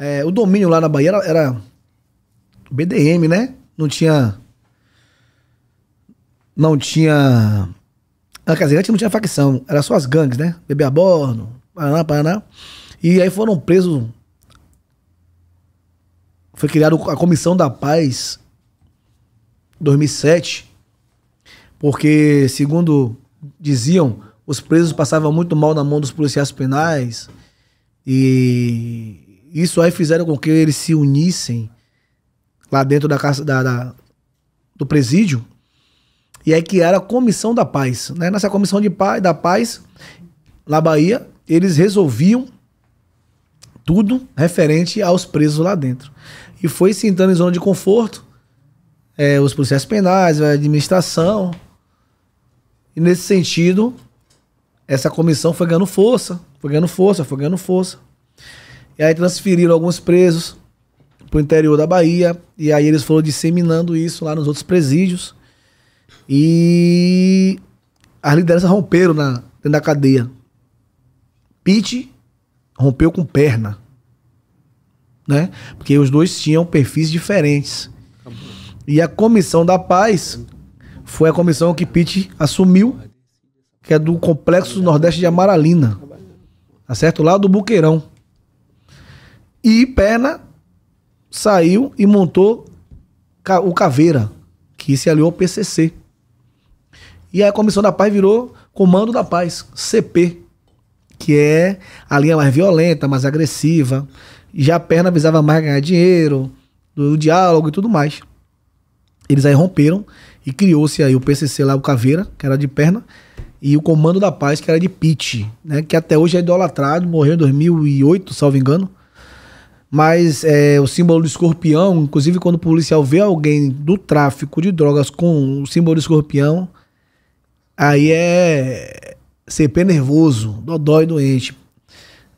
É, o domínio lá na Bahia era, era BDM, né? Não tinha. Não tinha. Ah, quer dizer, antes não tinha facção, era só as gangues, né? Bebê a bordo, Paraná, Paraná. E aí foram presos. Foi criada a Comissão da Paz em 2007, porque, segundo diziam, os presos passavam muito mal na mão dos policiais penais e isso aí fizeram com que eles se unissem lá dentro da casa da, da, do presídio e aí que era a comissão da paz né nessa comissão de paz da paz na Bahia eles resolviam tudo referente aos presos lá dentro e foi se entrando em zona de conforto é, os processos penais a administração e nesse sentido essa comissão foi ganhando força foi ganhando força foi ganhando força e aí transferiram alguns presos pro interior da Bahia. E aí eles foram disseminando isso lá nos outros presídios. E as lideranças romperam na, dentro da cadeia. Pete rompeu com perna. Né? Porque os dois tinham perfis diferentes. E a comissão da paz foi a comissão que Pete assumiu, que é do Complexo Nordeste de Amaralina. Tá certo? Lá do Buqueirão. E perna saiu e montou o Caveira, que se aliou ao PCC. E a Comissão da Paz virou Comando da Paz, CP, que é a linha mais violenta, mais agressiva. Já a perna visava mais ganhar dinheiro, do diálogo e tudo mais. Eles aí romperam e criou-se aí o PCC lá, o Caveira, que era de perna, e o Comando da Paz, que era de Pit, né? Que até hoje é idolatrado, morreu em 2008, salvo engano. Mas é, o símbolo do escorpião, inclusive quando o policial vê alguém do tráfico de drogas com o símbolo do escorpião, aí é CP nervoso, dodói doente,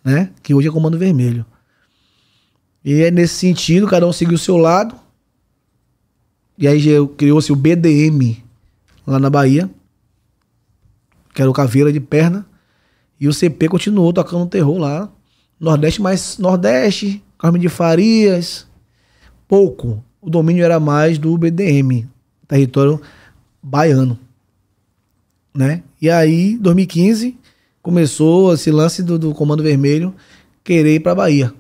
né? Que hoje é comando vermelho. E é nesse sentido, cada um seguiu o seu lado. E aí criou-se o BDM lá na Bahia, que era o Caveira de Perna. E o CP continuou tocando terror lá. Nordeste, mas Nordeste, Carmen de Farias, pouco. O domínio era mais do BDM, território baiano. Né? E aí, 2015, começou esse lance do, do Comando Vermelho querer ir para Bahia.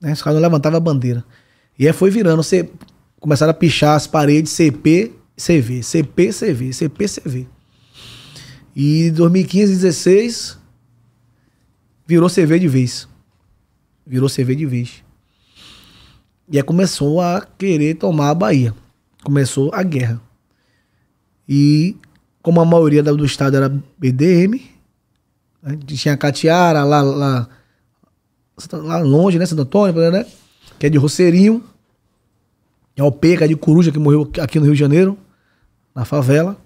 Né? Os caras não levantavam a bandeira. E aí foi virando, você começaram a pichar as paredes CP, CV, CP, CV, CP, CV. E 2015, virou CV de vez virou CV de vez. E aí começou a querer tomar a Bahia. Começou a guerra. E como a maioria do estado era BDM, né? tinha Catiara lá, lá, lá longe, né? Santo Antônio, né? né que é de Roceirinho. É o Peca de Coruja, que morreu aqui no Rio de Janeiro, na favela.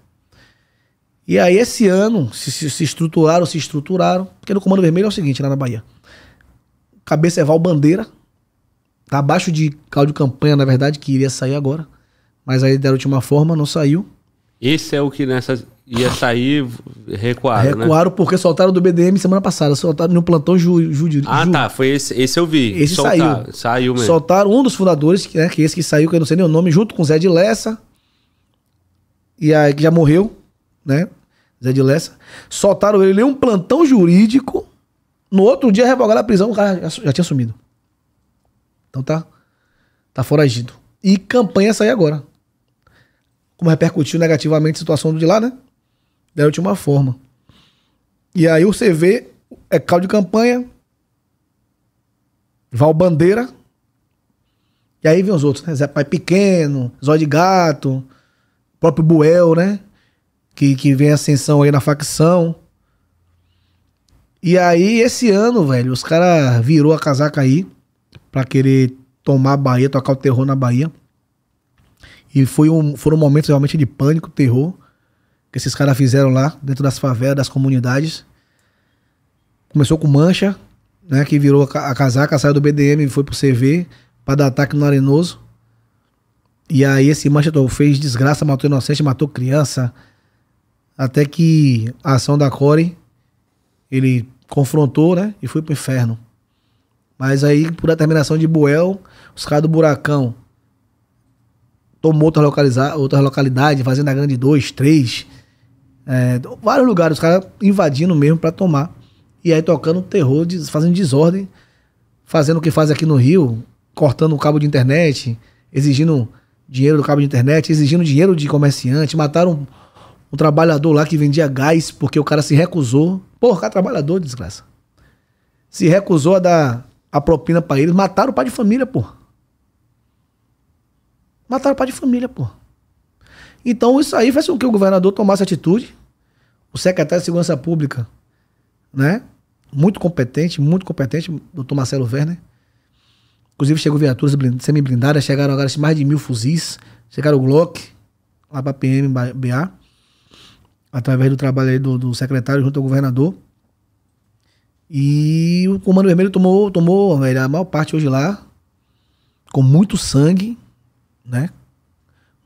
E aí, esse ano, se, se, se estruturaram, se estruturaram, porque no Comando Vermelho é o seguinte, lá na Bahia. Cabeça é Val Bandeira. Tá abaixo de Cláudio Campanha, na verdade, que iria sair agora. Mas aí deram última forma, não saiu. Esse é o que nessa ia sair né? recuaram. Recuaram né? porque soltaram do BDM semana passada. Soltaram no plantão jurídico. Ju, Ju Ah, Ju. tá. Foi esse, esse eu vi. Esse soltaram, saiu. Saiu mesmo. Soltaram um dos fundadores, né, que esse que saiu, que eu não sei nem o nome, junto com Zé de Lessa. E aí, que já morreu, né? Zé de Lessa. Soltaram ele em um plantão jurídico no outro dia, revogada a prisão, o cara já, já tinha sumido. Então tá, tá foragido. E campanha sair agora. Como repercutiu negativamente a situação do de lá, né? Da última forma. E aí o CV é caldo de campanha, Val Bandeira, e aí vem os outros, né? Zé Pai Pequeno, Zóio de Gato, próprio Buel, né? Que, que vem ascensão aí na facção. E aí, esse ano, velho, os caras virou a casaca aí pra querer tomar a Bahia, tocar o terror na Bahia. E foi um, foram momentos realmente de pânico, terror, que esses caras fizeram lá, dentro das favelas, das comunidades. Começou com Mancha, né, que virou a casaca, saiu do BDM e foi pro CV para dar ataque no Arenoso. E aí esse Mancha fez desgraça, matou inocente, matou criança. Até que a ação da Core, ele confrontou, né? E foi pro inferno. Mas aí, por determinação de Buel, os caras do Buracão tomou outra localiza localidade, fazendo Fazenda Grande 2, 3, é, vários lugares, os caras invadindo mesmo para tomar. E aí tocando terror, fazendo desordem, fazendo o que faz aqui no Rio, cortando o cabo de internet, exigindo dinheiro do cabo de internet, exigindo dinheiro de comerciante, mataram um, um trabalhador lá que vendia gás porque o cara se recusou Porra, é trabalhador, desgraça. Se recusou a dar a propina para eles. Mataram o pai de família, porra. Mataram o pai de família, porra. Então isso aí fez com que o governador tomasse atitude. O secretário de Segurança Pública, né? Muito competente, muito competente, doutor Marcelo Werner. Inclusive chegou viaturas semi-blindadas, chegaram agora mais de mil fuzis, chegaram o Glock, lá pra BA através do trabalho do, do, secretário junto ao governador. E o Comando Vermelho tomou, tomou velho, né, a maior parte hoje lá, com muito sangue, né?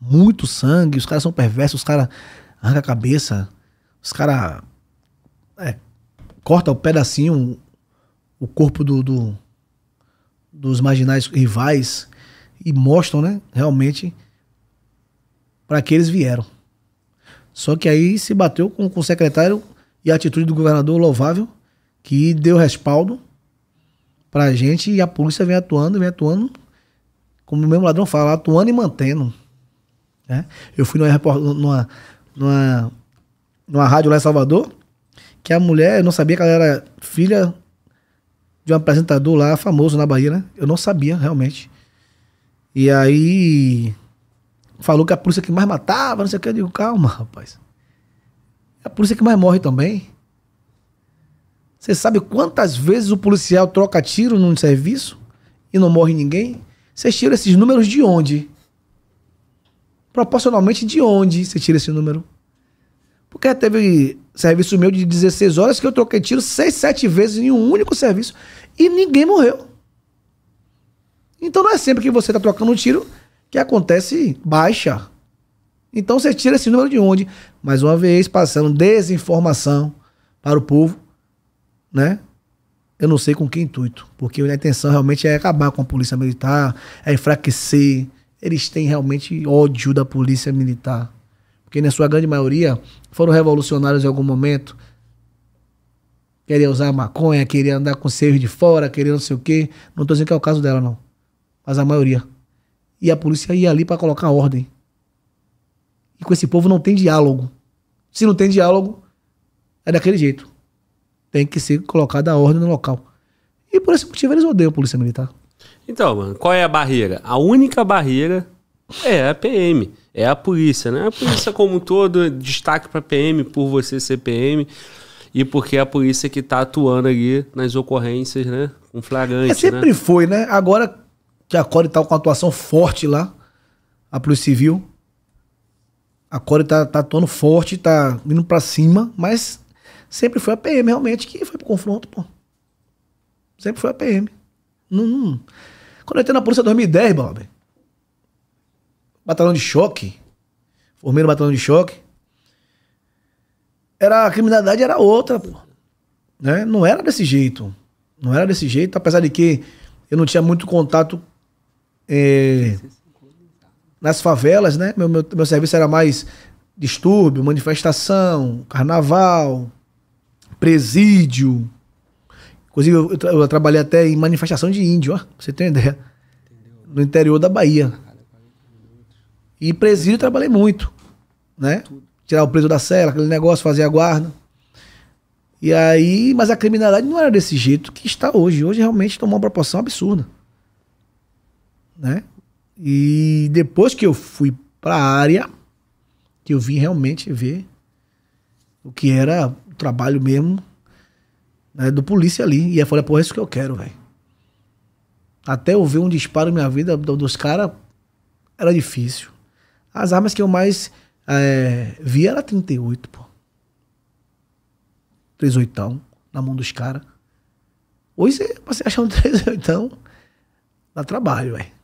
Muito sangue, os caras são perversos, os caras arrancam a cabeça, os caras é, corta o pedacinho o corpo do, do, dos marginais rivais e mostram, né, realmente, para que eles vieram. Só que aí se bateu com, com o secretário e a atitude do governador louvável, que deu respaldo pra gente e a polícia vem atuando, vem atuando, como o mesmo ladrão fala, atuando e mantendo. Né? Eu fui numa, numa, numa, numa rádio lá em Salvador, que a mulher, eu não sabia que ela era filha de um apresentador lá famoso na Bahia, né? Eu não sabia, realmente. E aí falou que a polícia que mais matava, não sei o que. Eu digo, calma, rapaz. É a polícia que mais morre também. Você sabe quantas vezes o policial troca tiro num serviço e não morre ninguém? Você tira esses números de onde? Proporcionalmente de onde você tira esse número? Porque teve serviço meu de 16 horas que eu troquei tiro 6, 7 vezes em um único serviço e ninguém morreu. Então não é sempre que você está trocando um tiro que acontece baixa. Então você tira esse número de onde? Mais uma vez, passando desinformação para o povo, né? Eu não sei com que intuito, porque a intenção realmente é acabar com a polícia militar, é enfraquecer. Eles têm realmente ódio da polícia militar. Porque na sua grande maioria foram revolucionários em algum momento. Queria usar maconha, queria andar com seis de fora, queria não sei o quê. Não estou dizendo que é o caso dela, não. Mas a maioria e a polícia ia ali para colocar ordem. E com esse povo não tem diálogo. Se não tem diálogo, é daquele jeito. Tem que ser colocada a ordem no local. E por esse motivo eles odeiam a polícia militar. Então, mano, qual é a barreira? A única barreira é a PM, é a polícia, né? A polícia como um todo, destaque para PM por você ser PM e porque é a polícia que tá atuando ali nas ocorrências, né? Com flagrante, é, sempre né? foi, né? Agora que a Core tá com uma atuação forte lá, a polícia Civil. A Core tá, tá atuando forte, tá indo para cima, mas sempre foi a PM realmente que foi pro confronto, pô. Sempre foi a PM. Não, não. Quando eu entrei na polícia 2010, Bob, batalhão de choque, formei no batalhão de choque, era, a criminalidade era outra, pô. Né? Não era desse jeito. Não era desse jeito, apesar de que eu não tinha muito contato é, nas favelas, né? Meu, meu, meu serviço era mais distúrbio, manifestação, carnaval, presídio. Inclusive, eu, eu trabalhei até em manifestação de índio, ó, pra você ter ideia. No interior da Bahia. E presídio eu trabalhei muito, né? Tirar o preso da cela, aquele negócio, fazer a guarda. E aí, mas a criminalidade não era desse jeito que está hoje. Hoje realmente tomou uma proporção absurda né? E depois que eu fui para a área, que eu vim realmente ver o que era o trabalho mesmo né, do polícia ali. E eu falei, pô, é isso que eu quero, velho. Até eu ver um disparo na minha vida dos caras, era difícil. As armas que eu mais é, vi era 38, pô. 38 na mão dos caras. Hoje você achar um 38 dá trabalho, velho.